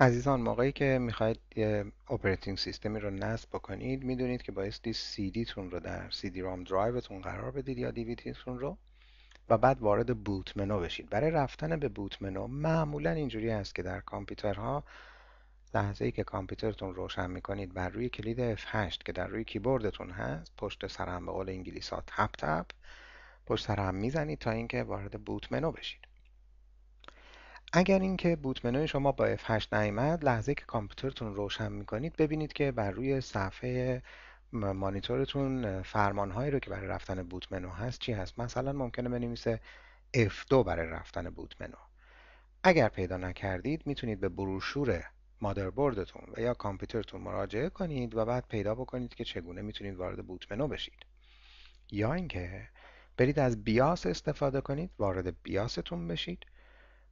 عزیزان موقعی که میخواید یه اپراتینگ سیستمی رو نصب بکنید میدونید که بایستی سی تون رو در سی دی رام درایوتون قرار بدید یا دی تون رو و بعد وارد بوت منو بشید برای رفتن به بوت منو معمولا اینجوری است که در کامپیوترها لحظه ای که کامپیوترتون روشن میکنید بر روی کلید F8 که در روی کیبوردتون هست پشت سر هم به قول انگلیسی ها تپ تپ پشت سر هم میزنید تا اینکه وارد بوت منو بشید اگر اینکه بوت منوی شما با F8 نیامد لحظه که کامپیوترتون روشن میکنید ببینید که بر روی صفحه مانیتورتون فرمان هایی رو که برای رفتن بوت منو هست چی هست مثلا ممکنه بنویسه F2 برای رفتن بوت منو اگر پیدا نکردید میتونید به بروشور مادربردتون و یا کامپیوترتون مراجعه کنید و بعد پیدا بکنید که چگونه میتونید وارد بوت منو بشید یا اینکه برید از بیاس استفاده کنید وارد بیاستون بشید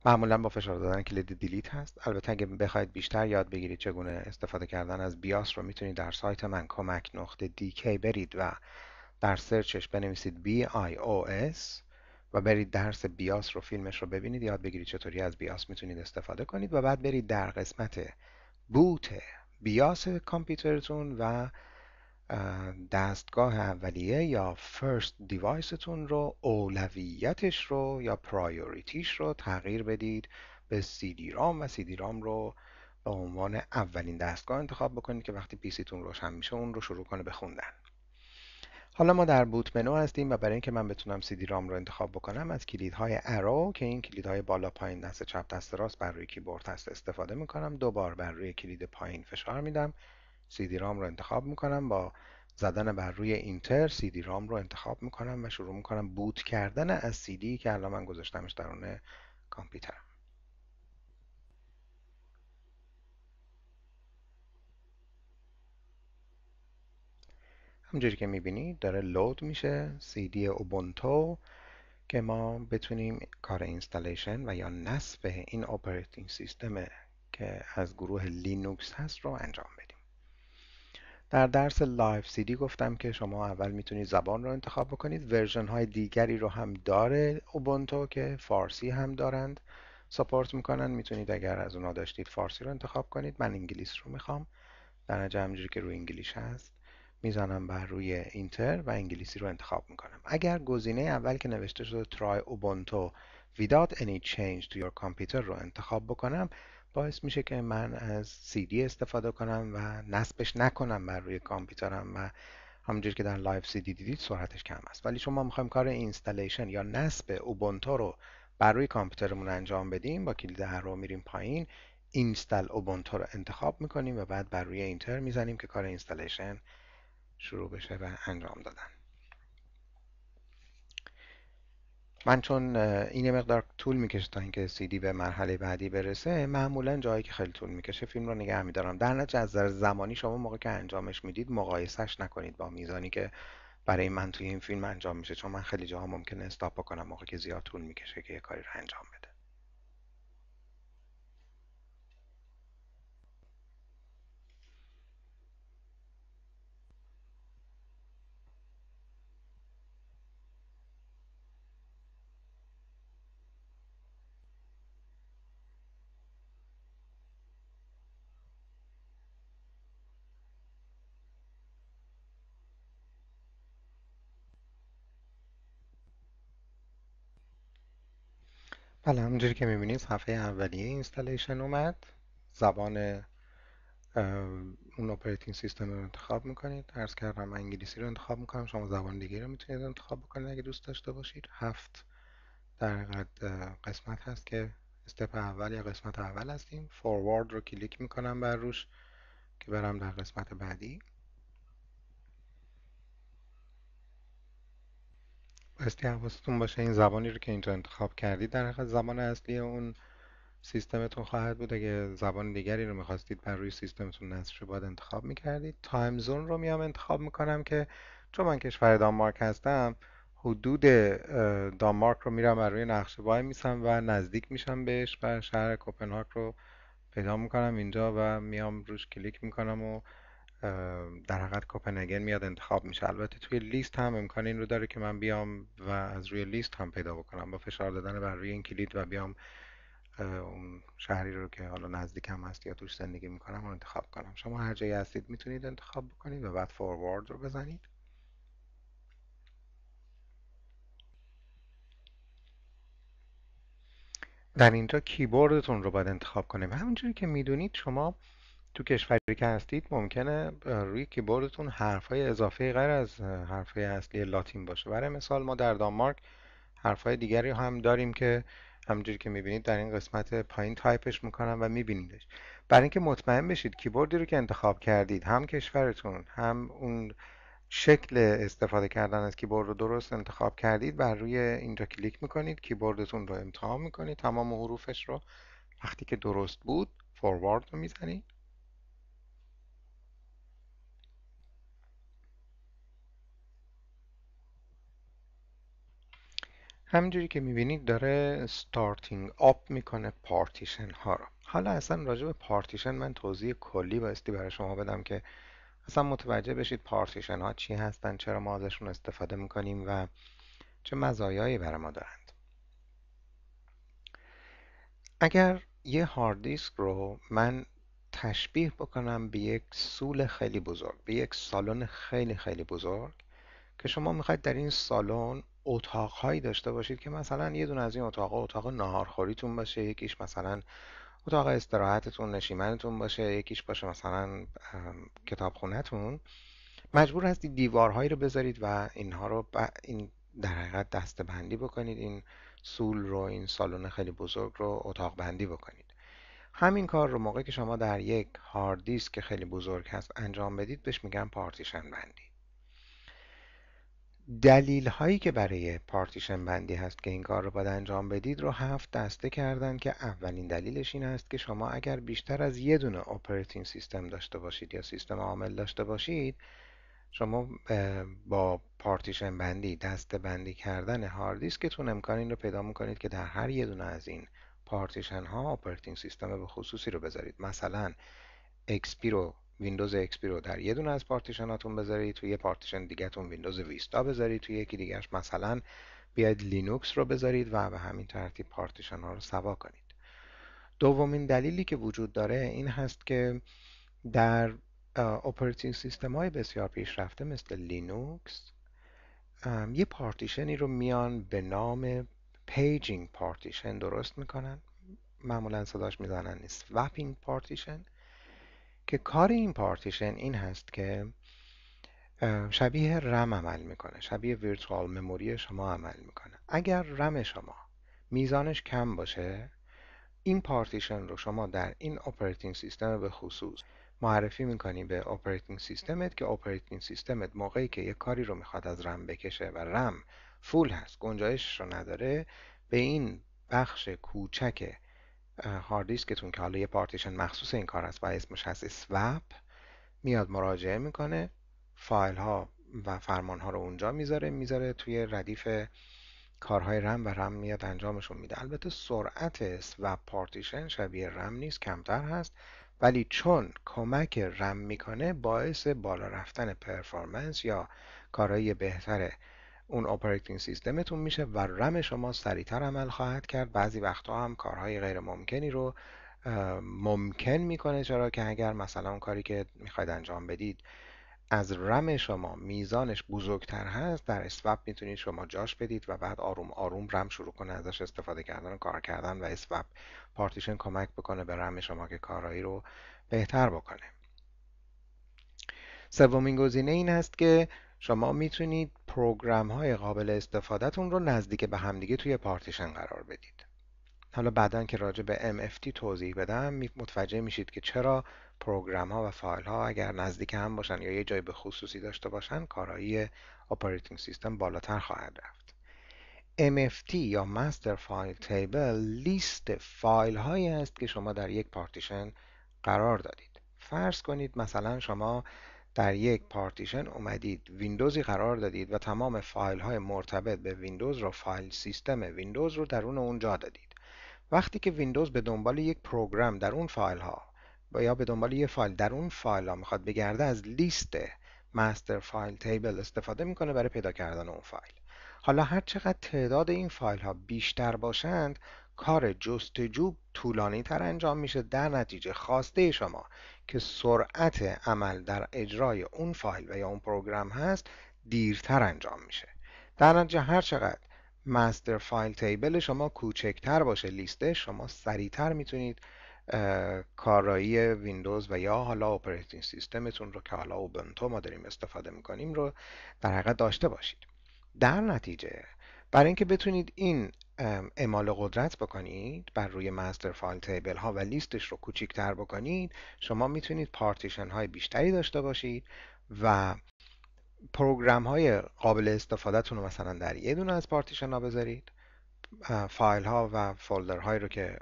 معمولا با فشار دادن کلید دیلیت هست البته اگه بخواید بیشتر یاد بگیرید چگونه استفاده کردن از بیاس رو میتونید در سایت من کمک نقطه DK برید و در سرچش بنویسید BIOS و برید درس بیاس رو فیلمش رو ببینید یاد بگیرید چطوری از بیاس میتونید استفاده کنید و بعد برید در قسمت بوت بیاس کامپیوترتون و دستگاه اولیه یا فرست دیوایستون رو اولویتش رو یا پرایوریتیش رو تغییر بدید به سی دی رام و سی دی رام رو به عنوان اولین دستگاه انتخاب بکنید که وقتی پیسیتون روشن میشه اون رو شروع کنه به حالا ما در بوت منو هستیم و برای اینکه من بتونم سی دی رام رو انتخاب بکنم از کلیدهای ارو که این کلیدهای بالا پایین دست چپ دست راست بر روی کیبورد هست استفاده میکنم دوبار بر روی کلید پایین فشار میدم دی رام رو انتخاب میکنم با زدن بر روی اینتر دی رام رو انتخاب میکنم و شروع میکنم بوت کردن از دی که الان من گذاشتمش درون کامپیوترم همجوری که میبینید داره لود میشه دی اوبونتو که ما بتونیم کار اینستالیشن و یا نصب این اپراتینگ سیستم که از گروه لینوکس هست رو انجام بدیم در درس لایف دی گفتم که شما اول میتونید زبان رو انتخاب بکنید ورژن های دیگری رو هم داره اوبونتو که فارسی هم دارند ساپورت میکنن میتونید اگر از اونا داشتید فارسی رو انتخاب کنید من انگلیس رو میخوام در نجه همجوری که روی انگلیش هست میزنم بر روی اینتر و انگلیسی رو انتخاب میکنم اگر گزینه اول که نوشته شده try ubuntu without any change to your computer رو انتخاب بکنم باعث میشه که من از CD استفاده کنم و نصبش نکنم بر روی کامپیوترم و همونجور که در لایف CD دیدید سرعتش کم است ولی چون ما میخوایم کار اینستالیشن یا نصب اوبونتو رو بر روی کامپیوترمون انجام بدیم با کلید هر رو میریم پایین اینستال اوبونتو رو انتخاب میکنیم و بعد بر روی اینتر میزنیم که کار اینستالیشن شروع بشه و انجام دادن من چون این مقدار طول میکشه تا اینکه دی به مرحله بعدی برسه معمولا جایی که خیلی طول میکشه فیلم رو نگه میدارم در نتیجه از نظر زمانی شما موقع که انجامش میدید مقایسهش نکنید با میزانی که برای من توی این فیلم انجام میشه چون من خیلی جاها ممکنه استاپ بکنم موقع که زیاد طول میکشه که یه کاری رو انجام بدم بله همونجوری که میبینید صفحه اولیه اینستالیشن اومد زبان اون اپراتین سیستم رو انتخاب میکنید ارز کردم انگلیسی رو انتخاب میکنم شما زبان دیگه رو میتونید انتخاب بکنید اگه دوست داشته باشید هفت در قسمت هست که استپ اول یا قسمت اول هستیم فوروارد رو کلیک میکنم بر روش که برم در قسمت بعدی بایستی حواستون باشه این زبانی رو که اینجا انتخاب کردی در حقیقت زبان اصلی اون سیستمتون خواهد بود اگه زبان دیگری رو میخواستید بر روی سیستمتون نصب رو باید انتخاب میکردید تایم زون رو میام انتخاب میکنم که چون من کشور دانمارک هستم حدود دانمارک رو میرم بر روی نقشه بای میسم و نزدیک میشم بهش و شهر کوپنهاک رو پیدا میکنم اینجا و میام روش کلیک میکنم و در حقیقت کپنگین میاد انتخاب میشه البته توی لیست هم امکان این رو داره که من بیام و از روی لیست هم پیدا بکنم با فشار دادن بر روی این کلید و بیام اون شهری رو که حالا نزدیکم هست یا توش زندگی میکنم رو انتخاب کنم شما هر جایی هستید میتونید انتخاب بکنید و بعد فوروارد رو بزنید در اینجا کیبوردتون رو باید انتخاب کنیم همونجوری که میدونید شما تو کشوری که هستید ممکنه روی کیبوردتون حرفهای اضافه غیر از حرفهای اصلی لاتین باشه برای مثال ما در دانمارک حرفهای دیگری هم داریم که همجوری که میبینید در این قسمت پایین تایپش میکنم و میبینیدش برای اینکه مطمئن بشید کیبوردی رو که انتخاب کردید هم کشورتون هم اون شکل استفاده کردن از کیبورد رو درست انتخاب کردید و روی اینجا کلیک میکنید کیبوردتون رو امتحان میکنید تمام حروفش رو وقتی که درست بود فوروارد رو میزنید همینجوری که میبینید داره ستارتینگ آپ میکنه پارتیشن ها رو حالا اصلا راجع به پارتیشن من توضیح کلی بایستی برای شما بدم که اصلا متوجه بشید پارتیشن ها چی هستن چرا ما ازشون استفاده میکنیم و چه مزایایی برای ما دارند اگر یه هارد دیسک رو من تشبیه بکنم به یک سول خیلی بزرگ به یک سالن خیلی خیلی بزرگ که شما میخواید در این سالن اتاقهایی داشته باشید که مثلا یه دونه از این اتاقها اتاق ناهارخوریتون باشه یکیش مثلا اتاق استراحتتون نشیمنتون باشه یکیش باشه مثلا کتابخونهتون مجبور هستید دیوارهایی رو بذارید و اینها رو ب... این در حقیقت دسته بندی بکنید این سول رو این سالن خیلی بزرگ رو اتاق بندی بکنید همین کار رو موقعی که شما در یک هارد دیسک که خیلی بزرگ هست انجام بدید بهش میگن پارتیشن بندی دلیل هایی که برای پارتیشن بندی هست که این کار رو باید انجام بدید رو هفت دسته کردن که اولین دلیلش این است که شما اگر بیشتر از یه دونه اپراتینگ سیستم داشته باشید یا سیستم عامل داشته باشید شما با پارتیشن بندی دسته بندی کردن هاردیسکتون امکان این رو پیدا میکنید که در هر یه دونه از این پارتیشن ها اپراتینگ سیستم به خصوصی رو بذارید مثلا XP رو ویندوز XP رو در یه دونه از پارتیشناتون بذارید توی یه پارتیشن تون ویندوز ویستا بذارید توی یکی دیگهش مثلا بیاید لینوکس رو بذارید و به همین ترتیب پارتیشن ها رو سوا کنید دومین دلیلی که وجود داره این هست که در اپراتینگ سیستم های بسیار پیشرفته مثل لینوکس یه پارتیشنی رو میان به نام پیجینگ پارتیشن درست میکنن معمولا صداش میزنن وپینگ پارتیشن که کار این پارتیشن این هست که شبیه رم عمل میکنه شبیه ویرچوال مموری شما عمل میکنه اگر رم شما میزانش کم باشه این پارتیشن رو شما در این اپراتینگ سیستم به خصوص معرفی میکنی به اپراتینگ سیستمت که اپراتینگ سیستمت موقعی که یه کاری رو میخواد از رم بکشه و رم فول هست گنجایش رو نداره به این بخش کوچک هاردیسکتون که حالا یه پارتیشن مخصوص این کار است و اسمش هست اسوپ میاد مراجعه میکنه فایل ها و فرمان ها رو اونجا میذاره میذاره توی ردیف کارهای رم و رم میاد انجامشون میده البته سرعت و پارتیشن شبیه رم نیست کمتر هست ولی چون کمک رم میکنه باعث بالا رفتن پرفارمنس یا کارهای بهتر اون اپراتینگ سیستمتون میشه و رم شما سریعتر عمل خواهد کرد بعضی وقتها هم کارهای غیر ممکنی رو ممکن میکنه چرا که اگر مثلا اون کاری که میخواید انجام بدید از رم شما میزانش بزرگتر هست در اسوپ میتونید شما جاش بدید و بعد آروم آروم رم شروع کنه ازش استفاده کردن و کار کردن و اسوپ پارتیشن کمک بکنه به رم شما که کارهایی رو بهتر بکنه سومین گزینه این است که شما میتونید پروگرام های قابل استفادهتون رو نزدیک به همدیگه توی پارتیشن قرار بدید حالا بعدا که راجع به MFT توضیح بدم متوجه میشید که چرا پروگرم ها و فایل ها اگر نزدیک هم باشن یا یه جای به خصوصی داشته باشن کارایی اپراتینگ سیستم بالاتر خواهد رفت MFT یا Master File Table لیست فایل هایی است که شما در یک پارتیشن قرار دادید فرض کنید مثلا شما در یک پارتیشن اومدید ویندوزی قرار دادید و تمام فایل های مرتبط به ویندوز رو فایل سیستم ویندوز رو درون اون جا دادید وقتی که ویندوز به دنبال یک پروگرام در اون فایل ها یا به دنبال یک فایل در اون فایل ها میخواد بگرده از لیست مستر فایل تیبل استفاده میکنه برای پیدا کردن اون فایل حالا هر چقدر تعداد این فایل ها بیشتر باشند کار جستجو طولانی تر انجام میشه در نتیجه خواسته شما که سرعت عمل در اجرای اون فایل و یا اون پروگرام هست دیرتر انجام میشه در نتیجه هر چقدر مستر فایل تیبل شما کوچکتر باشه لیسته شما سریعتر میتونید کارایی ویندوز و یا حالا اپراتین سیستمتون رو که حالا اوبنتو ما داریم استفاده میکنیم رو در حقیقت داشته باشید در نتیجه برای اینکه بتونید این اعمال قدرت بکنید بر روی مستر فایل تیبل ها و لیستش رو کوچیکتر بکنید شما میتونید پارتیشن های بیشتری داشته باشید و پروگرام های قابل استفادهتون رو مثلا در یه دونه از پارتیشن ها بذارید فایل ها و فولدر هایی رو که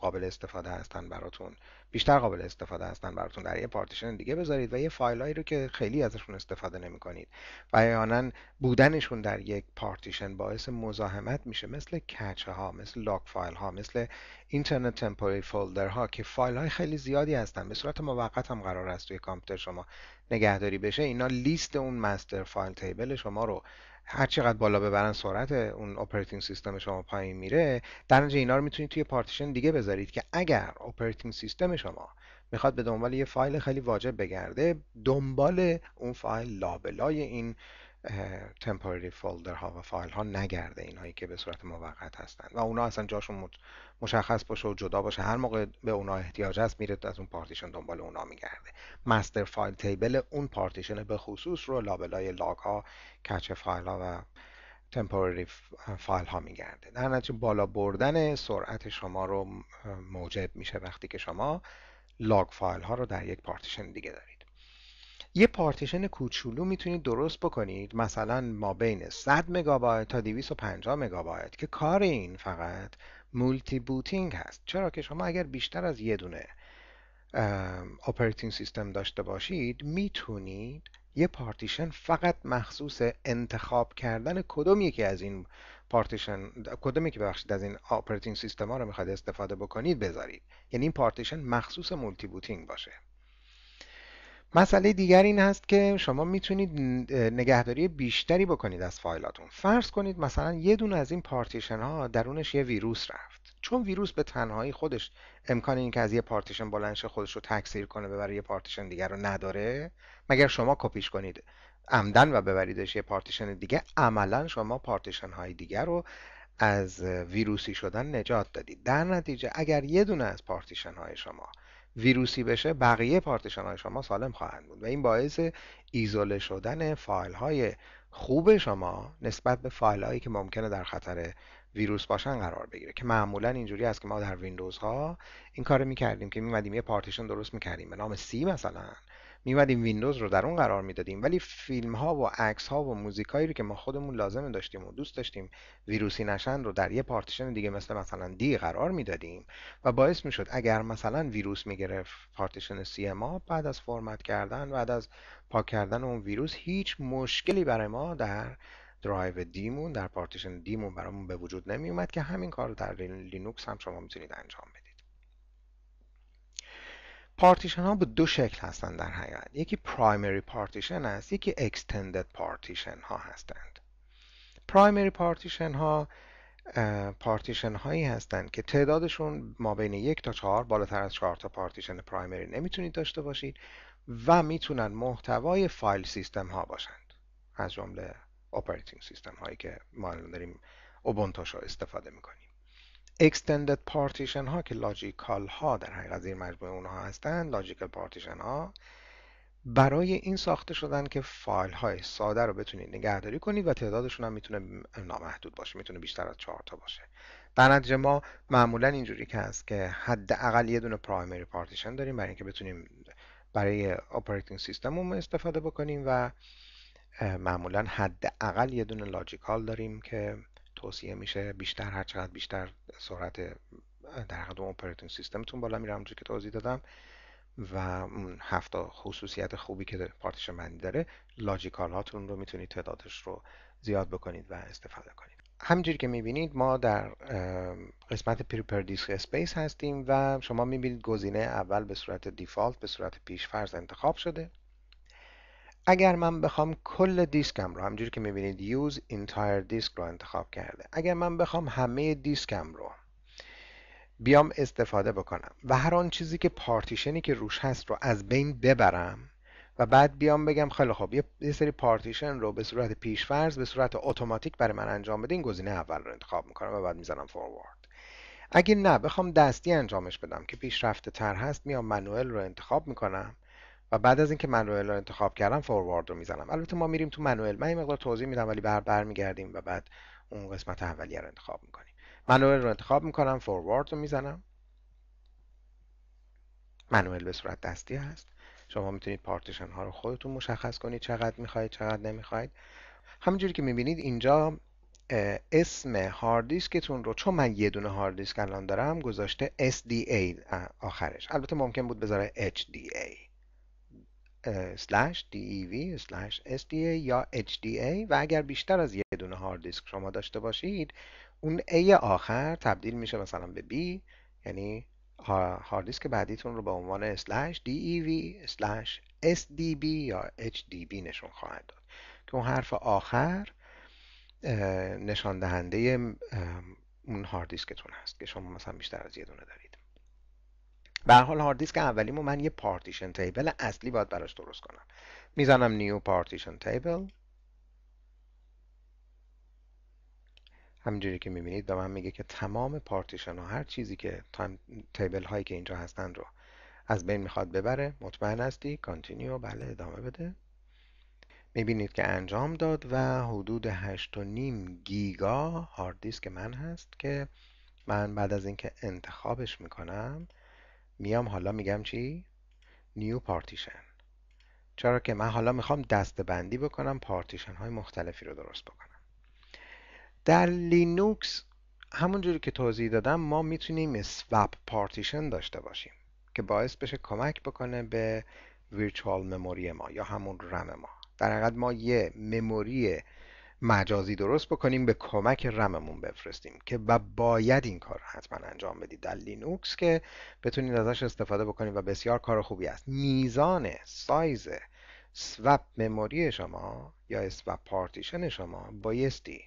قابل استفاده هستن براتون بیشتر قابل استفاده هستن براتون در یه پارتیشن دیگه بذارید و یه فایلایی رو که خیلی ازشون استفاده نمیکنید و یا بودنشون در یک پارتیشن باعث مزاحمت میشه مثل کچه ها مثل لاگ فایل ها مثل اینترنت تمپوری فولدر ها که فایل های خیلی زیادی هستن به صورت موقت هم قرار است توی کامپیوتر شما نگهداری بشه اینا لیست اون مستر فایل تیبل شما رو هر چقدر بالا ببرن سرعت اون اپراتینگ سیستم شما پایین میره در نتیجه اینا رو میتونید توی پارتیشن دیگه بذارید که اگر اپراتینگ سیستم شما میخواد به دنبال یه فایل خیلی واجب بگرده دنبال اون فایل لابلای این تمپورری فولدر ها و فایل ها نگرده اینهایی که به صورت موقت هستن و اونا اصلا جاشون مشخص باشه و جدا باشه هر موقع به اونا احتیاج هست میره از اون پارتیشن دنبال اونا میگرده مستر فایل تیبل اون پارتیشن به خصوص رو لابلای لاگ ها کچ فایل ها و تمپورری فایل ها میگرده در نتیجه بالا بردن سرعت شما رو موجب میشه وقتی که شما لاگ فایل ها رو در یک پارتیشن دیگه دارید یه پارتیشن کوچولو میتونید درست بکنید مثلا ما بین 100 مگابایت تا 250 مگابایت که کار این فقط مولتی بوتینگ هست چرا که شما اگر بیشتر از یه دونه اپراتینگ سیستم داشته باشید میتونید یه پارتیشن فقط مخصوص انتخاب کردن کدوم یکی از این پارتیشن کدوم یکی ببخشید از این اپراتینگ سیستم ها رو میخواد استفاده بکنید بذارید یعنی این پارتیشن مخصوص مولتی بوتینگ باشه مسئله دیگر این هست که شما میتونید نگهداری بیشتری بکنید از فایلاتون فرض کنید مثلا یه دونه از این پارتیشن ها درونش یه ویروس رفت چون ویروس به تنهایی خودش امکان این که از یه پارتیشن بلندش خودش رو تکثیر کنه ببره یه پارتیشن دیگر رو نداره مگر شما کپیش کنید عمدن و ببریدش یه پارتیشن دیگه عملا شما پارتیشن های دیگر رو از ویروسی شدن نجات دادید در نتیجه اگر یه دونه از پارتیشن های شما ویروسی بشه بقیه پارتیشن های شما سالم خواهند بود و این باعث ایزوله شدن فایل های خوب شما نسبت به فایل هایی که ممکنه در خطر ویروس باشن قرار بگیره که معمولا اینجوری است که ما در ویندوز ها این کار میکردیم که میمدیم یه پارتیشن درست میکردیم به نام سی مثلا میمدیم ویندوز رو در اون قرار میدادیم ولی فیلم ها و عکس ها و موزیک هایی رو که ما خودمون لازم داشتیم و دوست داشتیم ویروسی نشن رو در یه پارتیشن دیگه مثل مثلا دی قرار میدادیم و باعث میشد اگر مثلا ویروس میگرفت پارتیشن سی ما بعد از فرمت کردن بعد از پاک کردن اون ویروس هیچ مشکلی برای ما در درایو دیمون در پارتیشن دیمون برامون به وجود نمی اومد که همین کار رو در لینوکس هم شما میتونید انجام بدید پارتیشن ها به دو شکل هستند در حقیقت یکی پرایمری پارتیشن است یکی اکستندد پارتیشن ها هستند پرایمری پارتیشن ها پارتیشن هایی هستند که تعدادشون ما بین یک تا چهار بالاتر از چهار تا پارتیشن پرایمری نمیتونید داشته باشید و میتونن محتوای فایل سیستم ها باشند از جمله اپراتینگ سیستم هایی که ما داریم اوبونتوش استفاده میکنیم extended partition ها که لاجیکال ها در حقیقت زیر مجموعه اونها هستند لاجیکال پارتیشن ها برای این ساخته شدن که فایل های ساده رو بتونید نگهداری کنید و تعدادشون هم میتونه نامحدود باشه میتونه بیشتر از چهار تا باشه در نتیجه ما معمولا اینجوری که هست که حداقل یه دونه پرایمری پارتیشن داریم برای اینکه بتونیم برای اپراتینگ رو استفاده بکنیم و معمولا حداقل یه دونه لاجیکال داریم که توصیه میشه بیشتر هر چقدر بیشتر سرعت در حقیقت اپراتینگ سیستمتون بالا میره همونجوری که توضیح دادم و هفت خصوصیت خوبی که پارتیشن بندی داره لاجیکال هاتون رو میتونید تعدادش رو زیاد بکنید و استفاده کنید همینجوری که میبینید ما در قسمت پریپر دیسک اسپیس هستیم و شما میبینید گزینه اول به صورت دیفالت به صورت پیشفرض انتخاب شده اگر من بخوام کل دیسکم رو همجوری که میبینید use entire disk رو انتخاب کرده اگر من بخوام همه دیسکم رو بیام استفاده بکنم و هر آن چیزی که پارتیشنی که روش هست رو از بین ببرم و بعد بیام بگم خیلی خوب یه سری پارتیشن رو به صورت پیشفرض به صورت اتوماتیک برای من انجام بده این گزینه اول رو انتخاب میکنم و بعد میزنم فوروارد اگه نه بخوام دستی انجامش بدم که پیشرفته تر هست میام منوئل رو انتخاب میکنم و بعد از اینکه منوئل رو انتخاب کردم فوروارد رو میزنم البته ما میریم تو منوئل من این مقدار توضیح میدم ولی بر برمیگردیم و بعد اون قسمت اولی رو انتخاب میکنیم منوئل رو انتخاب میکنم فوروارد رو میزنم منوئل به صورت دستی هست شما میتونید پارتیشن ها رو خودتون مشخص کنید چقدر میخواید چقدر نمیخواید همینجوری که میبینید اینجا اسم دیسکتون رو چون من یه دونه دیسک الان دارم گذاشته SDA آخرش البته ممکن بود بذاره HDA dev sda یا hda و اگر بیشتر از یه دونه هارد دیسک شما داشته باشید اون A آخر تبدیل میشه مثلا به B یعنی هارد دیسک بعدیتون رو به عنوان slash dev sdb یا hdb نشون خواهد داد که اون حرف آخر نشان دهنده اون هارد دیسکتون هست که شما مثلا بیشتر از یه دونه دارید به حال هارد دیسک اولیمو من یه پارتیشن تیبل اصلی باید براش درست کنم میزنم نیو پارتیشن تیبل همینجوری که میبینید به من میگه که تمام پارتیشن ها هر چیزی که تیبل هایی که اینجا هستن رو از بین میخواد ببره مطمئن هستی کانتینیو بله ادامه بده میبینید که انجام داد و حدود 8.5 گیگا هارد دیسک من هست که من بعد از اینکه انتخابش میکنم میام حالا میگم چی؟ نیو پارتیشن چرا که من حالا میخوام دسته بندی بکنم پارتیشن های مختلفی رو درست بکنم در لینوکس همونجوری که توضیح دادم ما میتونیم سوپ پارتیشن داشته باشیم که باعث بشه کمک بکنه به ویرچوال مموری ما یا همون رم ما در حقیقت ما یه مموری مجازی درست بکنیم به کمک رممون بفرستیم که و باید این کار رو حتما انجام بدید در لینوکس که بتونید ازش استفاده بکنید و بسیار کار خوبی است میزان سایز سوپ مموری شما یا سوپ پارتیشن شما بایستی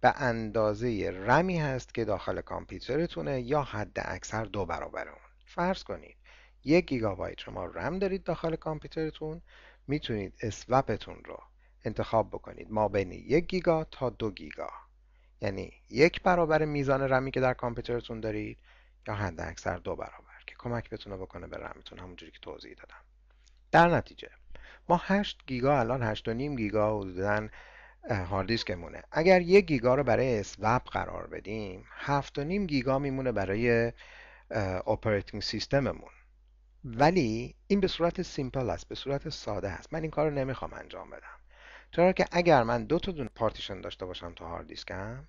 به اندازه رمی هست که داخل کامپیوترتونه یا حد اکثر دو برابر اون فرض کنید یک گیگابایت شما رم دارید داخل کامپیوترتون میتونید اسوپتون رو انتخاب بکنید ما بین یک گیگا تا دو گیگا یعنی یک برابر میزان رمی که در کامپیوترتون دارید یا حد اکثر دو برابر که کمک بتونه بکنه به رمتون همونجوری که توضیح دادم در نتیجه ما 8 گیگا الان نیم گیگا حدودا هارد مونه. اگر یک گیگا رو برای اسوپ قرار بدیم نیم گیگا میمونه برای اپراتینگ سیستممون ولی این به صورت سیمپل است به صورت ساده است من این کار رو نمیخوام انجام بدم چرا که اگر من دو تا پارتیشن داشته باشم تو هارد دیسکم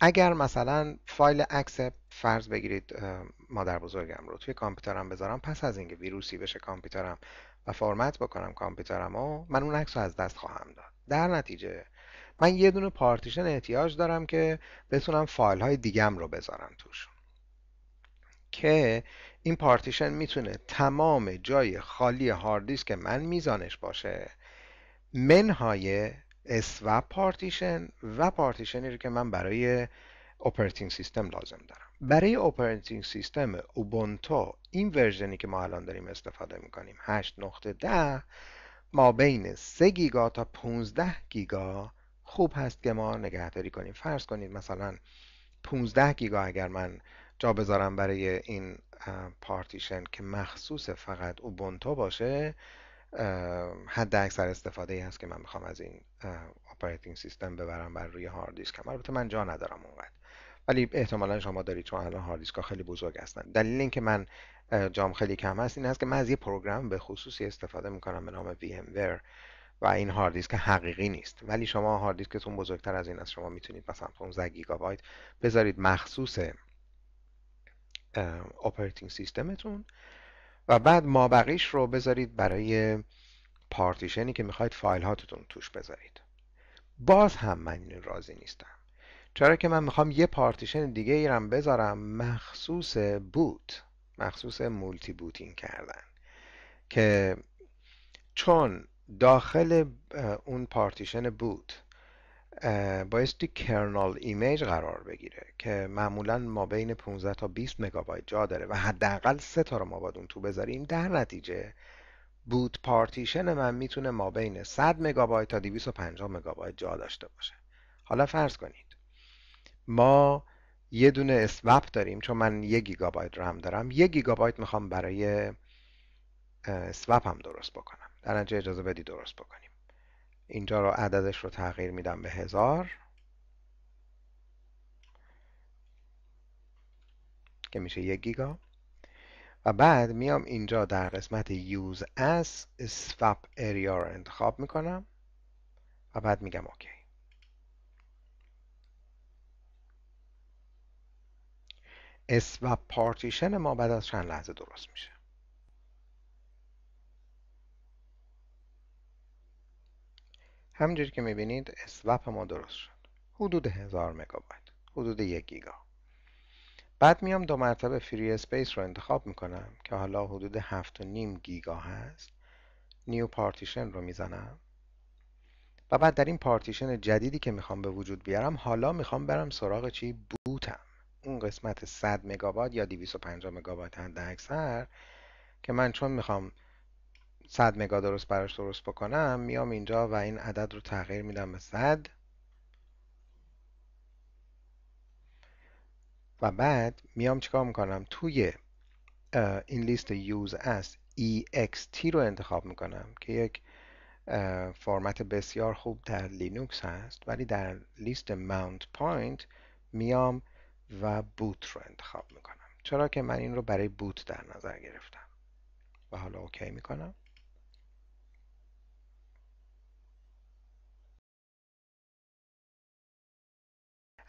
اگر مثلا فایل عکس فرض بگیرید مادر بزرگم رو توی کامپیوترم بذارم پس از اینکه ویروسی بشه کامپیوترم و فرمت بکنم کامپیوترم و من اون عکس رو از دست خواهم داد در نتیجه من یه دونه پارتیشن احتیاج دارم که بتونم فایل های دیگم رو بذارم توش که این پارتیشن میتونه تمام جای خالی هارد دیسک من میزانش باشه منهای اس و پارتیشن و پارتیشنی رو که من برای اپراتینگ سیستم لازم دارم برای اپراتینگ سیستم اوبونتو این ورژنی که ما الان داریم استفاده میکنیم 8.10 ما بین 3 گیگا تا 15 گیگا خوب هست که ما نگهداری کنیم فرض کنید مثلا 15 گیگا اگر من جا بذارم برای این پارتیشن که مخصوص فقط اوبونتو باشه حد اکثر استفاده ای هست که من میخوام از این اپراتینگ سیستم ببرم بر روی هارد اما البته من جا ندارم اونقدر ولی احتمالا شما دارید چون الان هارد دیسک خیلی بزرگ هستن دلیل اینکه من جام خیلی کم هست این هست که من از یه پروگرام به خصوصی استفاده میکنم به نام VMware و این هارد دیسک حقیقی نیست ولی شما هارد دیسکتون بزرگتر از این است شما میتونید مثلا 15 گیگابایت بذارید مخصوص اپراتینگ سیستمتون و بعد مابقیش رو بذارید برای پارتیشنی که میخواید فایل هاتون توش بذارید باز هم من این راضی نیستم چرا که من میخوام یه پارتیشن دیگه ای بذارم مخصوص بوت مخصوص مولتی بوتین کردن که چون داخل اون پارتیشن بوت بایستی کرنال ایمیج قرار بگیره که معمولا ما بین 15 تا 20 مگابایت جا داره و حداقل سه تا رو ما باید اون تو بذاریم در نتیجه بوت پارتیشن من میتونه ما بین 100 مگابایت تا 250 مگابایت جا داشته باشه حالا فرض کنید ما یه دونه اسوپ داریم چون من یه گیگابایت رم دارم یه گیگابایت میخوام برای اسوپ هم درست بکنم در اجازه بدی درست بکنیم اینجا رو عددش رو تغییر میدم به هزار که میشه یک گیگا و بعد میام اینجا در قسمت یوز as swap area رو انتخاب میکنم و بعد میگم اوکی swap پارتیشن ما بعد از چند لحظه درست میشه همینجوری که میبینید اسوپ ما درست شد حدود هزار مگابایت حدود یک گیگا بعد میام دو مرتبه فری اسپیس رو انتخاب میکنم که حالا حدود هفت و نیم گیگا هست نیو پارتیشن رو میزنم و بعد در این پارتیشن جدیدی که میخوام به وجود بیارم حالا میخوام برم سراغ چی بوتم اون قسمت 100 مگابایت یا 250 مگابایت حد اکثر که من چون میخوام 100 مگا درست براش درست بکنم میام اینجا و این عدد رو تغییر میدم به 100 و بعد میام چیکار میکنم توی این لیست یوز اکس تی رو انتخاب میکنم که یک فرمت بسیار خوب در لینوکس هست ولی در لیست ماونت پوینت میام و بوت رو انتخاب میکنم چرا که من این رو برای بوت در نظر گرفتم و حالا اوکی میکنم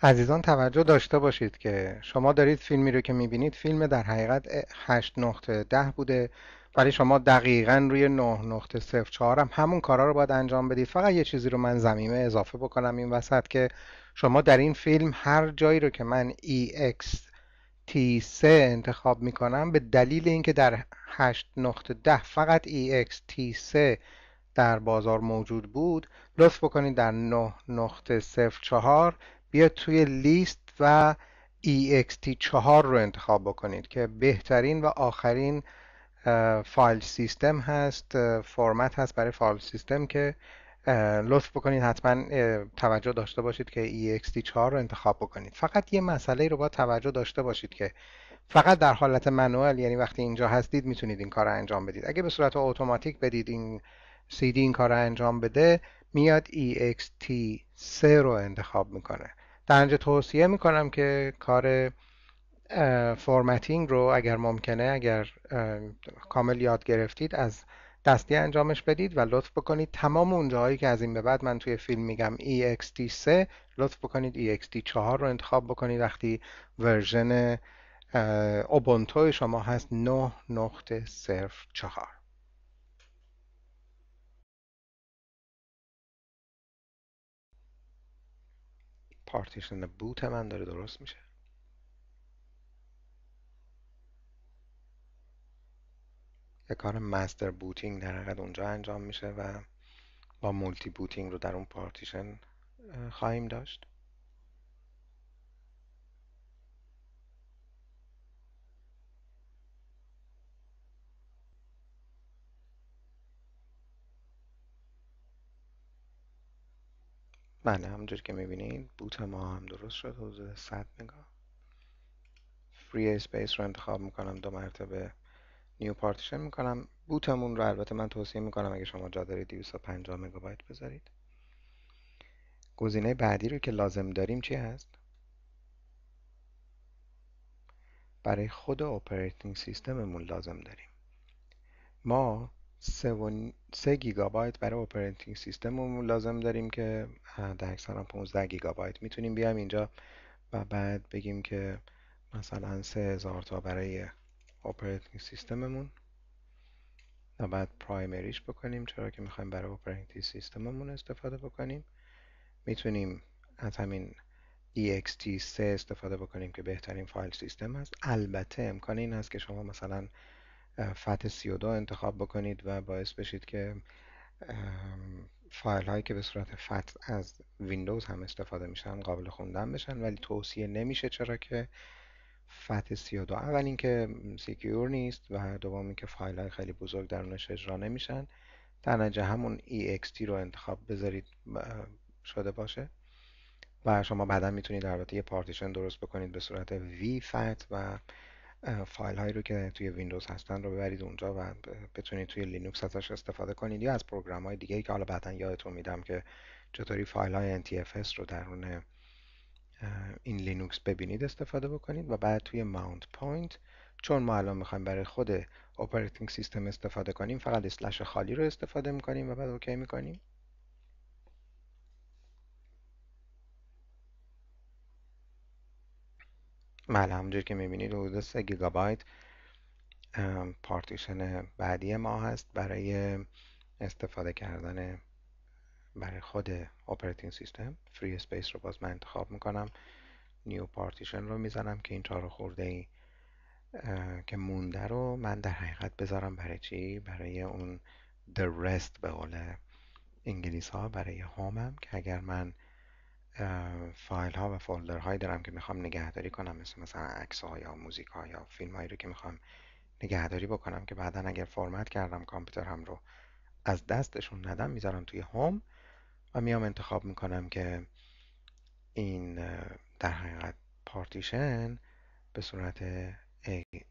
عزیزان توجه داشته باشید که شما دارید فیلمی رو که میبینید فیلم در حقیقت 8 نقطه بوده ولی شما دقیقا روی 9 نقطه هم همون کارا رو باید انجام بدید فقط یه چیزی رو من زمینه اضافه بکنم این وسط که شما در این فیلم هر جایی رو که من EXT3 انتخاب میکنم به دلیل اینکه در 8 نقطه فقط EXT3 در بازار موجود بود لطف بکنید در 9 نقطه 04 بیاید توی لیست و ext4 رو انتخاب بکنید که بهترین و آخرین فایل سیستم هست فرمت هست برای فایل سیستم که لطف بکنید حتما توجه داشته باشید که ext4 رو انتخاب بکنید فقط یه مسئله رو با توجه داشته باشید که فقط در حالت منوال یعنی وقتی اینجا هستید میتونید این کار رو انجام بدید اگه به صورت اتوماتیک بدید این cd این کار رو انجام بده میاد ext3 رو انتخاب میکنه در اینجا توصیه میکنم که کار فرمتینگ رو اگر ممکنه اگر کامل یاد گرفتید از دستی انجامش بدید و لطف بکنید تمام اون جاهایی که از این به بعد من توی فیلم میگم EXT3 لطف بکنید EXT4 رو انتخاب بکنید وقتی ورژن اوبونتوی شما هست 9.04 پارتیشن بوت من داره درست میشه یه کار مستر بوتینگ در حقیقت اونجا انجام میشه و با مولتی بوتینگ رو در اون پارتیشن خواهیم داشت بله همونجور که میبینید بوت ما هم درست شد حدود 100 مگا فری اسپیس رو انتخاب میکنم دو مرتبه نیو پارتیشن میکنم بوتمون رو البته من توصیه میکنم اگه شما جا دارید 250 مگابایت بذارید گزینه بعدی رو که لازم داریم چی هست برای خود اپراتینگ سیستممون لازم داریم ما 3 گیگابایت برای اپراتینگ سیستممون لازم داریم که در اکثر 15 گیگابایت میتونیم بیایم اینجا و بعد بگیم که مثلا هزار تا برای اپراتینگ سیستممون و بعد پرایمریش بکنیم چرا که میخوایم برای اپراتینگ سیستممون استفاده بکنیم میتونیم از همین ext3 استفاده بکنیم که بهترین فایل سیستم هست البته امکان این هست که شما مثلا فتح 32 انتخاب بکنید و باعث بشید که فایل هایی که به صورت فتح از ویندوز هم استفاده میشن قابل خوندن بشن ولی توصیه نمیشه چرا که فتح 32 اول اینکه سیکیور نیست و دوم اینکه فایل های خیلی بزرگ درونش اجرا نمیشن در نجه همون EXT رو انتخاب بذارید شده باشه و شما بعدا میتونید البته یه پارتیشن درست بکنید به صورت V و فایل هایی رو که توی ویندوز هستن رو ببرید اونجا و بتونید توی لینوکس ازش استفاده کنید یا از پروگرام های دیگه که حالا بعدا یادتون میدم که چطوری فایل های NTFS رو درون این لینوکس ببینید استفاده بکنید و بعد توی ماونت پوینت چون ما الان میخوایم برای خود اپراتینگ سیستم استفاده کنیم فقط اسلش خالی رو استفاده میکنیم و بعد اوکی میکنیم بله همونجور که میبینید حدود 3 گیگابایت پارتیشن بعدی ما هست برای استفاده کردن برای خود اپراتینگ سیستم فری اسپیس رو باز من انتخاب میکنم نیو پارتیشن رو میزنم که این چهار خورده ای که مونده رو من در حقیقت بذارم برای چی برای اون the rest به قول انگلیس ها برای هامم که اگر من فایل ها و فولدر هایی دارم که میخوام نگهداری کنم مثل مثلا عکس ها یا موزیک ها یا فیلم هایی رو که میخوام نگهداری بکنم که بعدا اگر فرمت کردم هم رو از دستشون ندم میذارم توی هوم و میام انتخاب میکنم که این در حقیقت پارتیشن به صورت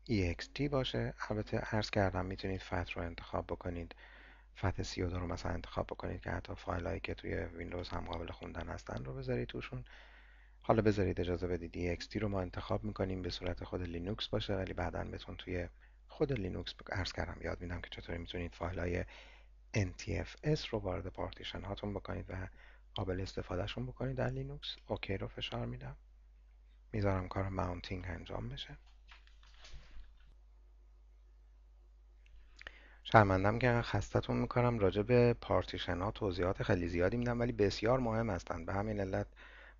ext باشه البته عرض کردم میتونید فت رو انتخاب بکنید فتح 32 رو مثلا انتخاب بکنید که حتی فایل هایی که توی ویندوز هم قابل خوندن هستن رو بذارید توشون حالا بذارید اجازه بدید ext رو ما انتخاب میکنیم به صورت خود لینوکس باشه ولی بعدا بتون توی خود لینوکس ارز کردم یاد میدم که چطوری میتونید فایل های NTFS رو وارد پارتیشن هاتون بکنید و قابل استفادهشون بکنید در لینوکس اوکی رو فشار میدم میذارم کار ماونتینگ انجام بشه شرمندم که خستتون میکنم راجع به پارتیشن ها توضیحات خیلی زیادی میدم ولی بسیار مهم هستند به همین علت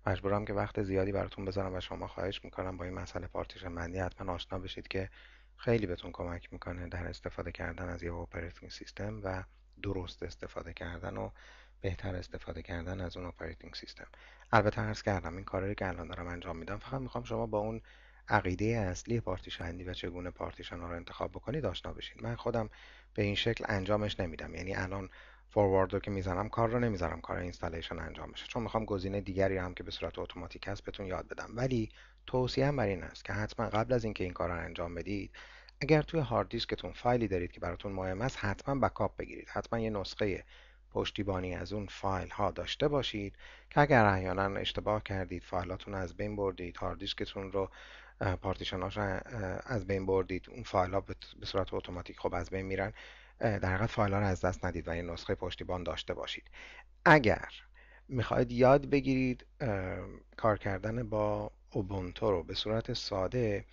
مجبورم که وقت زیادی براتون بذارم و شما خواهش میکنم با این مسئله پارتیشن بندی حتما آشنا بشید که خیلی بهتون کمک میکنه در استفاده کردن از یه اپراتینگ سیستم و درست استفاده کردن و بهتر استفاده کردن از اون اپراتینگ سیستم البته عرض کردم این کاری که الان دارم انجام میدم فقط میخوام شما با اون عقیده اصلی پارتیشندی و چگونه پارتیشن رو انتخاب بکنید آشنا بشید من خودم به این شکل انجامش نمیدم یعنی الان فوروارد رو که میزنم کار رو نمیذارم کار اینستالیشن انجام بشه چون میخوام گزینه دیگری هم که به صورت اتوماتیک هست بهتون یاد بدم ولی توصیه بر این است که حتما قبل از اینکه این کار رو انجام بدید اگر توی هارد دیسکتون فایلی دارید که براتون مهم است حتما بکاپ بگیرید حتما یه نسخه پشتیبانی از اون فایل ها داشته باشید که اگر احیانا اشتباه کردید فایلاتون از بین بردید هارد دیسکتون رو پارتیشن هاش از بین بردید اون فایل ها به صورت اتوماتیک خب از بین میرن در حقیقت فایل ها رو از دست ندید و یه نسخه پشتیبان داشته باشید اگر میخواید یاد بگیرید کار کردن با اوبونتو رو به صورت ساده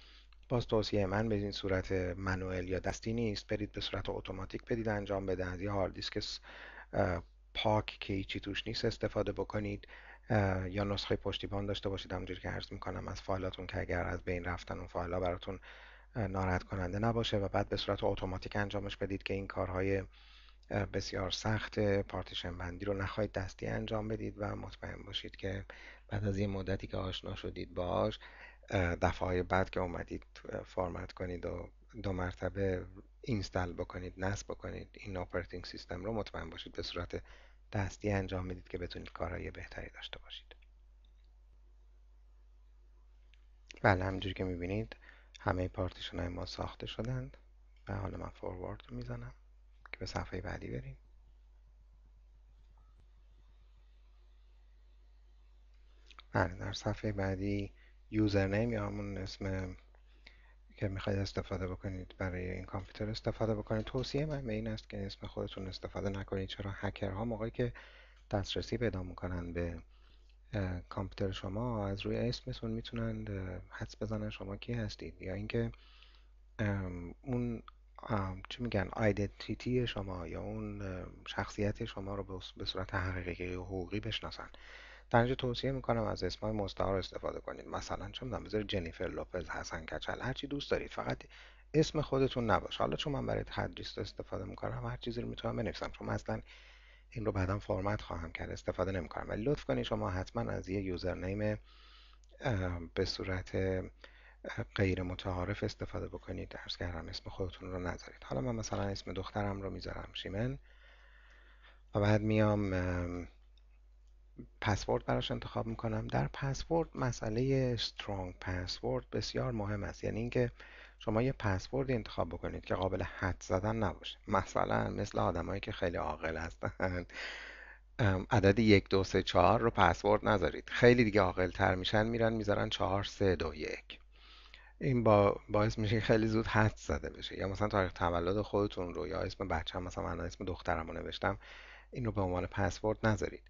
باز توصیه من به این صورت منوئل یا دستی نیست برید به صورت اتوماتیک بدید انجام بدن یا هارد دیسک پاک که هیچی توش نیست استفاده بکنید یا نسخه پشتیبان داشته باشید همونجوری که عرض میکنم از فایلاتون که اگر از بین رفتن اون فایلا براتون ناراحت کننده نباشه و بعد به صورت اتوماتیک انجامش بدید که این کارهای بسیار سخت پارتیشن بندی رو نخواهید دستی انجام بدید و مطمئن باشید که بعد از یه مدتی که آشنا شدید باش دفعه بعد که اومدید فرمت کنید و دو مرتبه اینستال بکنید نصب بکنید این اپراتینگ سیستم رو مطمئن باشید به صورت دستی انجام میدید که بتونید کارهای بهتری داشته باشید بله همینجوری که میبینید همه پارتیشن های ما ساخته شدند و حالا من فوروارد رو میزنم که به صفحه بعدی بریم بله در صفحه بعدی یوزر نیم یا همون اسم که میخواید استفاده بکنید برای این کامپیوتر استفاده بکنید توصیه من این است که اسم خودتون استفاده نکنید چرا هکرها موقعی که دسترسی پیدا میکنند به کامپیوتر شما از روی اسمتون میتونند حدس بزنن شما کی هستید یا اینکه اون چی میگن آیدنتیتی شما یا اون شخصیت شما رو به صورت حقیقی و حقوقی بشناسن در اینجا توصیه میکنم از اسمای مستعار استفاده کنید مثلا چون میدونم بذارید جنیفر لوپز حسن کچل هر چی دوست دارید فقط اسم خودتون نباشه حالا چون من برای تدریس استفاده میکنم هر چیزی رو میتونم بنویسم چون مثلا این رو بعدا فرمت خواهم کرد استفاده نمیکنم ولی لطف کنید شما حتما از یه یوزرنیم به صورت غیر متعارف استفاده بکنید درس کردم اسم خودتون رو نذارید حالا من مثلا اسم دخترم رو میذارم شیمن و بعد میام پسورد براش انتخاب میکنم در پسورد مسئله strong پسورد بسیار مهم است یعنی اینکه شما یه پسوردی انتخاب بکنید که قابل حد زدن نباشه مثلا مثل آدمایی که خیلی عاقل هستن عدد یک دو سه چهار رو پسورد نذارید خیلی دیگه عاقل تر میشن میرن میذارن چهار سه دو یک این باعث میشه خیلی زود حد زده بشه یا مثلا تاریخ تولد خودتون رو یا اسم بچه مثلا من اسم دخترم رو نوشتم این رو به عنوان پسورد نذارید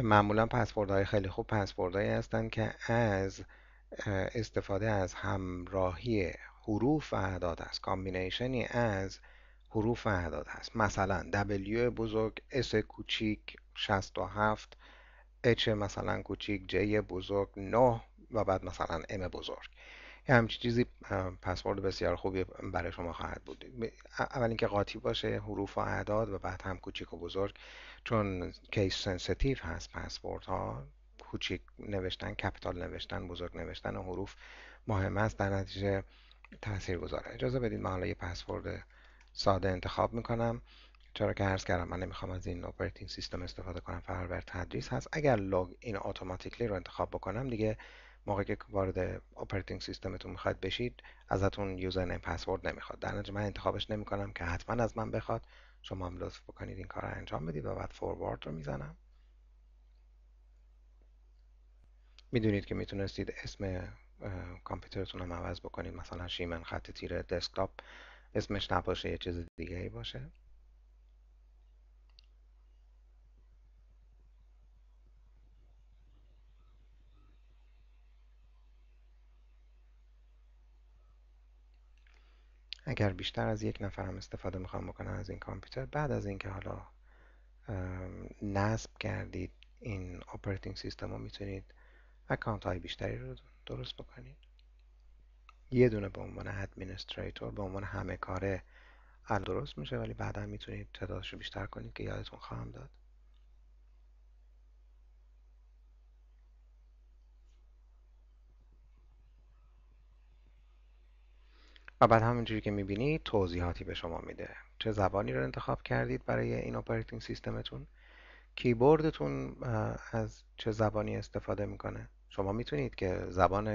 معمولا های خیلی خوب هایی هستند که از استفاده از همراهی حروف و اعداد است کامبینیشنی از حروف و اعداد هست مثلا W بزرگ S کوچیک 67 H مثلا کوچیک J بزرگ 9 و بعد مثلا M بزرگ یه همچین چیزی پسورد بسیار خوبی برای شما خواهد بود اول اینکه قاطی باشه حروف و اعداد و بعد هم کوچیک و بزرگ چون کیس سنسیتیو هست پسورد ها کوچیک نوشتن کپیتال نوشتن بزرگ نوشتن حروف مهم است در نتیجه تاثیر گذاره اجازه بدید من حالا یه پسورد ساده انتخاب میکنم چرا که عرض کردم من نمیخوام از این اپراتینگ سیستم استفاده کنم بر تدریس هست اگر لاگ این اتوماتیکلی رو انتخاب بکنم دیگه موقعی که وارد اپراتینگ سیستمتون میخواد بشید ازتون یوزر نیم پسورد نمیخواد در نتیجه من انتخابش نمیکنم که حتما از من بخواد شما هم لطف بکنید این کار رو انجام بدید و بعد فوروارد رو میزنم میدونید که میتونستید اسم کامپیوترتون هم عوض بکنید مثلا شیمن خط تیره دسکتاپ اسمش نباشه یه چیز دیگه ای باشه اگر بیشتر از یک نفر هم استفاده میخوام بکنم از این کامپیوتر بعد از اینکه حالا نصب کردید این اپراتینگ سیستم رو میتونید اکانت های بیشتری رو درست بکنید یه دونه به عنوان ادمینستریتور به عنوان همه کاره درست میشه ولی بعدا میتونید تعدادش رو بیشتر کنید که یادتون خواهم داد و بعد همینجوری که میبینید توضیحاتی به شما میده چه زبانی رو انتخاب کردید برای این اپراتینگ سیستمتون کیبوردتون از چه زبانی استفاده میکنه شما میتونید که زبان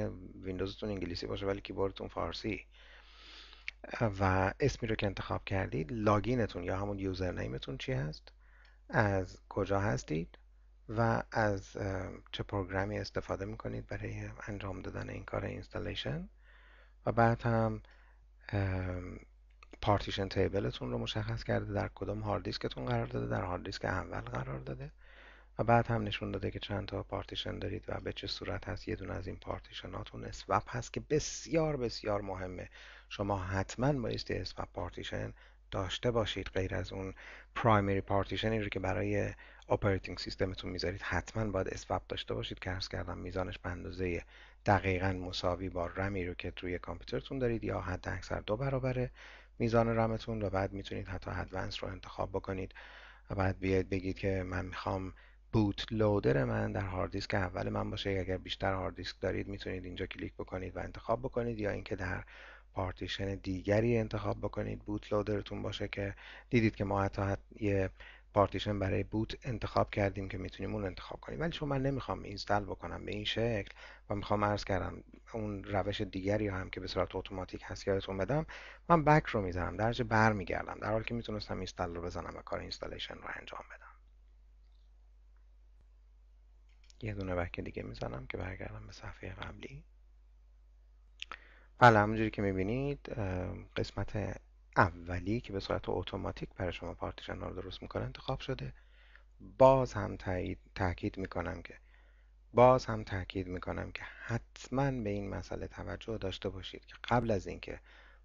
ویندوزتون انگلیسی باشه ولی کیبوردتون فارسی و اسمی رو که انتخاب کردید لاگینتون یا همون یوزر نیمتون چی هست از کجا هستید و از چه پروگرامی استفاده میکنید برای انجام دادن این کار اینستالیشن و بعد هم پارتیشن تیبلتون رو مشخص کرده در کدوم هارد دیسکتون قرار داده در هارد دیسک اول قرار داده و بعد هم نشون داده که چند تا پارتیشن دارید و به چه صورت هست یه دونه از این پارتیشناتون اسوپ هست که بسیار بسیار مهمه شما حتما بایستی اسوپ پارتیشن داشته باشید غیر از اون پرایمری پارتیشنی رو که برای اپراتینگ سیستمتون میذارید حتما باید اسوپ داشته باشید که عرض کردم میزانش به اندازه دقیقا مساوی با رمی رو که توی کامپیوترتون دارید یا حد اکثر دو برابر میزان رمتون و بعد میتونید حتی ادوانس رو انتخاب بکنید و بعد بیاید بگید که من میخوام بوت لودر من در هارد دیسک اول من باشه اگر بیشتر هارد دیسک دارید میتونید اینجا کلیک بکنید و انتخاب بکنید یا اینکه در پارتیشن دیگری انتخاب بکنید بوت لودرتون باشه که دیدید که ما حتی, یه پارتیشن برای بوت انتخاب کردیم که میتونیم اون انتخاب کنیم ولی چون من نمیخوام اینستال بکنم به این شکل و میخوام عرض کردم اون روش دیگری هم که به صورت اتوماتیک هست یادتون بدم من بک رو میزنم درجه بر میگردم در حالی که میتونستم اینستال رو بزنم و کار اینستالیشن رو انجام بدم یه دونه بک دیگه میزنم که برگردم به صفحه قبلی بله همونجوری که میبینید قسمت اولی که به صورت اتوماتیک برای شما پارتیشن رو درست میکنه انتخاب شده باز هم تاکید میکنم که باز هم تاکید میکنم که حتما به این مسئله توجه داشته باشید که قبل از اینکه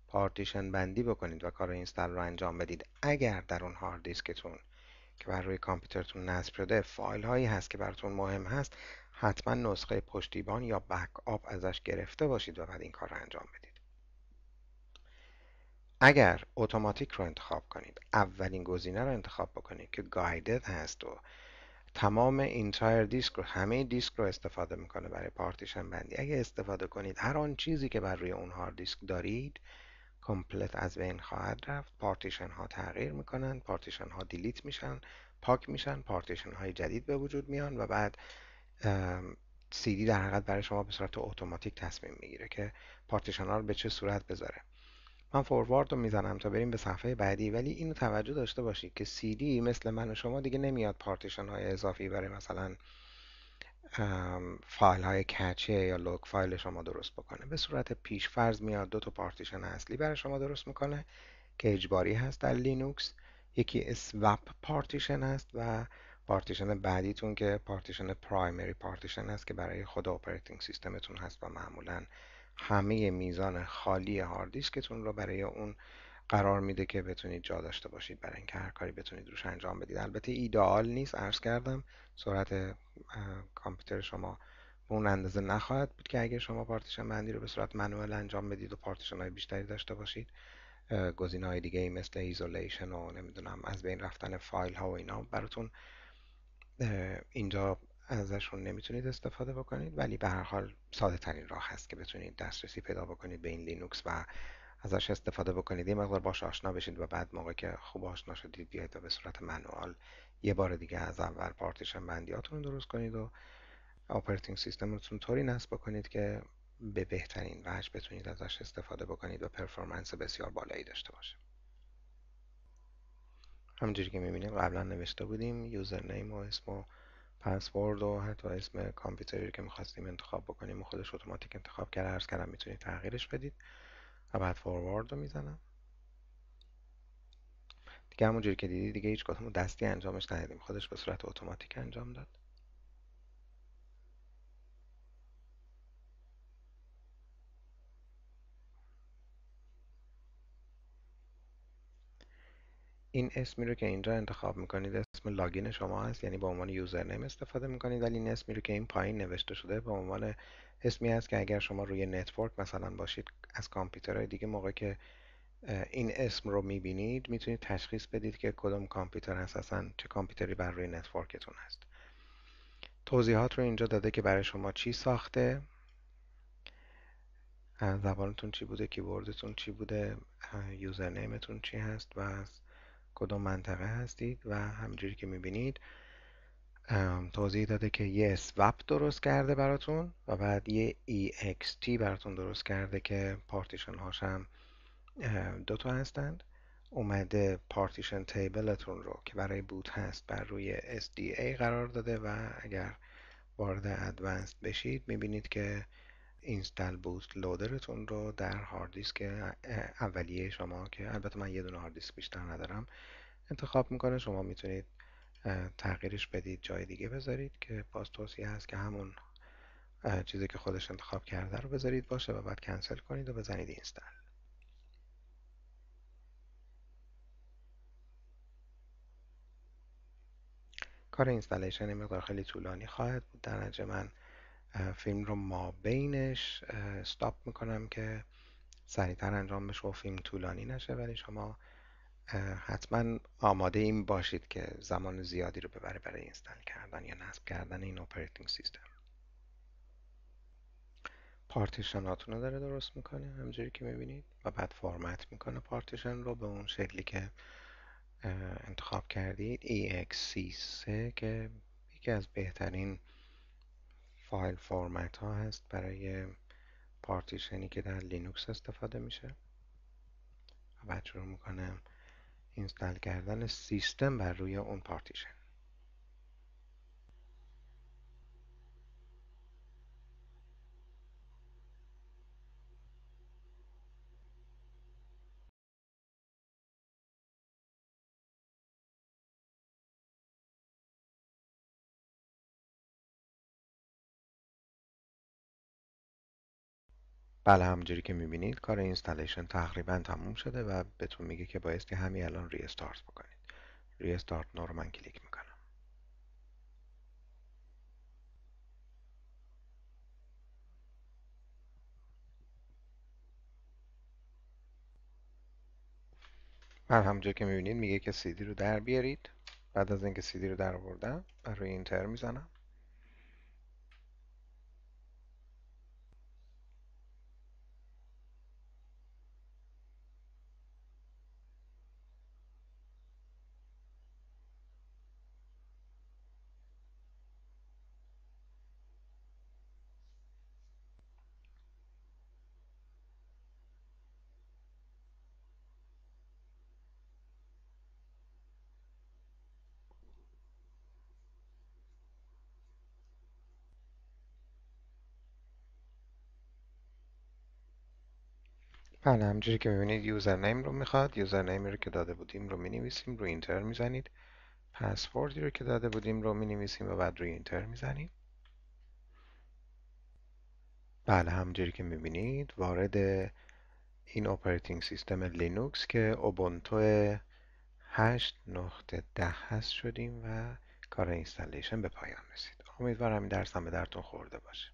پارتیشن بندی بکنید و کار اینستال رو انجام بدید اگر در اون هارد دیسکتون که بر روی کامپیوترتون نصب شده فایل هایی هست که براتون مهم هست حتما نسخه پشتیبان یا بک آپ ازش گرفته باشید و بعد این کار رو انجام بدید اگر اتوماتیک رو انتخاب کنید اولین گزینه رو انتخاب بکنید که گایدد هست و تمام انتایر دیسک رو همه دیسک رو استفاده میکنه برای پارتیشن بندی اگر استفاده کنید هر آن چیزی که بر روی اون هارد دیسک دارید کامپلت از بین خواهد رفت پارتیشن ها تغییر میکنن پارتیشن ها دیلیت میشن پاک میشن پارتیشن های جدید به وجود میان و بعد سی دی در حقیقت برای شما به صورت اتوماتیک تصمیم میگیره که پارتیشن ها رو به چه صورت بذاره من فوروارد رو میزنم تا بریم به صفحه بعدی ولی اینو توجه داشته باشید که CD مثل من و شما دیگه نمیاد پارتیشن های اضافی برای مثلا فایل های کچه یا لوگ فایل شما درست بکنه به صورت پیش فرض میاد دو تا پارتیشن اصلی برای شما درست میکنه که اجباری هست در لینوکس یکی اسوپ پارتیشن هست و پارتیشن بعدیتون که پارتیشن پرایمری پارتیشن هست که برای خود اپراتینگ سیستمتون هست و معمولا همه میزان خالی هاردیسکتون رو برای اون قرار میده که بتونید جا داشته باشید برای اینکه هر کاری بتونید روش انجام بدید البته ایدئال نیست عرض کردم سرعت کامپیوتر شما به اون اندازه نخواهد بود که اگر شما پارتیشن بندی رو به صورت منوال انجام بدید و پارتیشن های بیشتری داشته باشید گزینه های دیگه مثل ایزولیشن و نمیدونم از بین رفتن فایل ها و اینا براتون اینجا ازشون نمیتونید استفاده بکنید ولی به هر حال ساده ترین راه هست که بتونید دسترسی پیدا بکنید به این لینوکس و ازش استفاده بکنید یه مقدار باش آشنا بشید و بعد موقع که خوب آشنا شدید بیاید و به صورت منوال یه بار دیگه از اول پارتیشن بندیاتون رو درست کنید و سیستم سیستمتون طوری نصب بکنید که به بهترین وجه بتونید ازش استفاده بکنید و پرفورمنس بسیار بالایی داشته باشه همونجوری که میبینیم قبلا نوشته بودیم یوزر و اسم و پسورد و حتی اسم کامپیوتری که میخواستیم انتخاب بکنیم و خودش اتوماتیک انتخاب کرده عرض کردم میتونید تغییرش بدید و بعد فوروارد رو میزنم دیگه همونجوری که دیدی دیگه هیچ کدوم دستی انجامش ندادیم خودش به صورت اتوماتیک انجام داد این اسمی رو که اینجا انتخاب میکنید اسم لاگین شما هست یعنی به عنوان یوزرنیم استفاده میکنید ولی این اسمی رو که این پایین نوشته شده به عنوان اسمی است که اگر شما روی نتورک مثلا باشید از کامپیوترهای دیگه موقع که این اسم رو میبینید میتونید تشخیص بدید که کدوم کامپیوتر هست اصلا چه کامپیوتری بر روی نتورکتون هست توضیحات رو اینجا داده که برای شما چی ساخته زبانتون چی بوده کیبوردتون چی بوده یوزرنیمتون چی هست و کدوم منطقه هستید و همینجوری که میبینید توضیح داده که یه swap درست کرده براتون و بعد یه ext براتون درست کرده که پارتیشن هاش هم دوتا هستند اومده پارتیشن تیبلتون رو که برای بوت هست بر روی SDA قرار داده و اگر وارد advanced بشید میبینید که اینستال بوست لودرتون رو در هارد دیسک اولیه شما که البته من یه دونه هارد دیسک بیشتر ندارم انتخاب میکنه شما میتونید تغییرش بدید جای دیگه بذارید که باز توصیه هست که همون چیزی که خودش انتخاب کرده رو بذارید باشه و بعد کنسل کنید و بزنید اینستال کار اینستالیشن مقدار خیلی طولانی خواهد بود در نجه من فیلم رو ما بینش استاپ میکنم که سریعتر انجام بشه و فیلم طولانی نشه ولی شما حتما آماده این باشید که زمان زیادی رو ببره برای اینستال کردن یا نصب کردن این اپراتینگ سیستم پارتیشناتون رو داره درست میکنه همجوری که میبینید و بعد فرمت میکنه پارتیشن رو به اون شکلی که انتخاب کردید EXC3 که یکی از بهترین فایل فرمت ها هست برای پارتیشنی که در لینوکس استفاده میشه و بعد شروع میکنم اینستال کردن سیستم بر روی اون پارتیشن بله همونجوری که میبینید کار اینستالیشن تقریبا تموم شده و بهتون میگه که بایستی همین الان ریستارت بکنید ریستارت نو رو من کلیک میکنم بله همونجوری که میبینید میگه که سیدی رو در بیارید بعد از اینکه سیدی رو در آوردم رو روی اینتر میزنم بله همجوری که میبینید یوزر نیم رو میخواد یوزر نیم رو که داده بودیم رو مینویسیم رو اینتر میزنید پسوردی رو که داده بودیم رو مینویسیم و بعد روی اینتر میزنیم بله همجوری که میبینید وارد این اپراتینگ سیستم لینوکس که اوبونتو 8.10 هست شدیم و کار اینستالیشن به پایان رسید امیدوارم این درس هم به درتون خورده باشه